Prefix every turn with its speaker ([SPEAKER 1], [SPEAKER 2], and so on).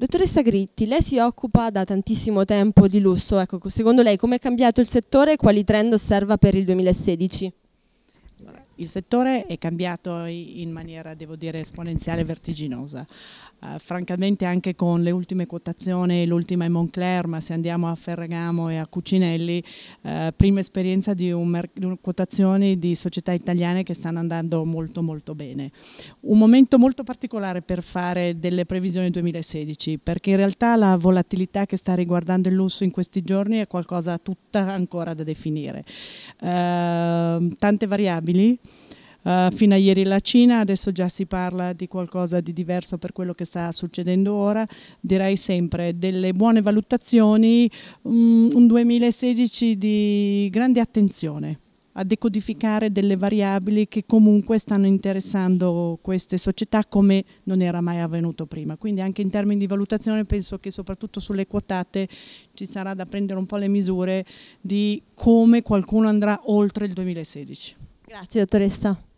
[SPEAKER 1] Dottoressa Gritti, lei si occupa da tantissimo tempo di lusso, ecco, secondo lei come è cambiato il settore e quali trend osserva per il 2016?
[SPEAKER 2] Il settore è cambiato in maniera, devo dire, esponenziale e vertiginosa. Uh, francamente anche con le ultime quotazioni, l'ultima è Moncler, ma se andiamo a Ferragamo e a Cucinelli, uh, prima esperienza di, un quotazioni di società italiane che stanno andando molto molto bene. Un momento molto particolare per fare delle previsioni 2016, perché in realtà la volatilità che sta riguardando il lusso in questi giorni è qualcosa tutta ancora da definire. Uh, tante variabili rinnovabili. Uh, eh, fino a ieri la Cina, adesso già si parla di qualcosa di diverso per quello che sta succedendo ora, direi sempre delle buone valutazioni, um, un 2016 di grande attenzione a decodificare delle variabili che comunque stanno interessando queste società come non era mai avvenuto prima. Quindi anche in termini di valutazione penso che soprattutto sulle quotate ci sarà da prendere un po' le misure di come qualcuno andrà oltre il 2016.
[SPEAKER 1] Grazie dottoressa.